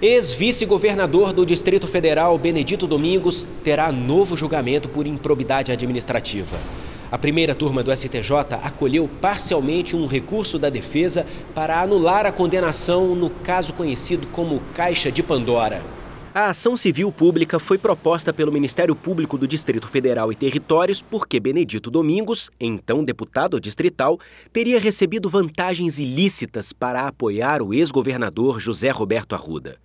Ex-vice-governador do Distrito Federal, Benedito Domingos, terá novo julgamento por improbidade administrativa. A primeira turma do STJ acolheu parcialmente um recurso da defesa para anular a condenação no caso conhecido como Caixa de Pandora. A ação civil pública foi proposta pelo Ministério Público do Distrito Federal e Territórios porque Benedito Domingos, então deputado distrital, teria recebido vantagens ilícitas para apoiar o ex-governador José Roberto Arruda.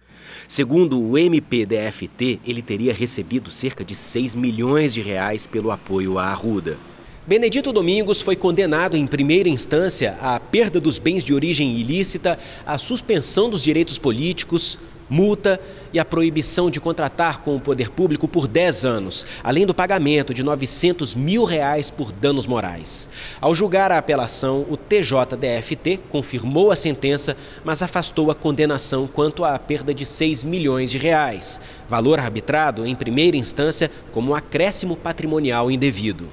Segundo o MPDFT, ele teria recebido cerca de 6 milhões de reais pelo apoio a Arruda. Benedito Domingos foi condenado em primeira instância à perda dos bens de origem ilícita, à suspensão dos direitos políticos, multa e a proibição de contratar com o poder público por 10 anos, além do pagamento de 900 mil reais por danos morais. Ao julgar a apelação, o TJDFT confirmou a sentença, mas afastou a condenação quanto à perda de 6 milhões de reais, valor arbitrado em primeira instância como um acréscimo patrimonial indevido.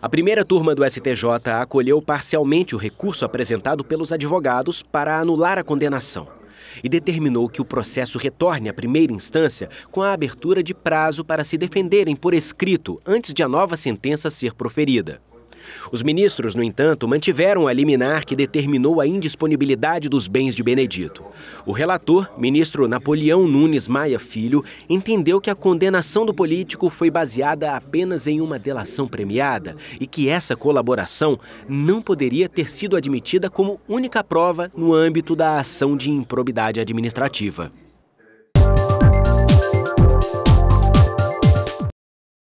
A primeira turma do STJ acolheu parcialmente o recurso apresentado pelos advogados para anular a condenação e determinou que o processo retorne à primeira instância com a abertura de prazo para se defenderem por escrito antes de a nova sentença ser proferida. Os ministros, no entanto, mantiveram a liminar que determinou a indisponibilidade dos bens de Benedito. O relator, ministro Napoleão Nunes Maia Filho, entendeu que a condenação do político foi baseada apenas em uma delação premiada e que essa colaboração não poderia ter sido admitida como única prova no âmbito da ação de improbidade administrativa.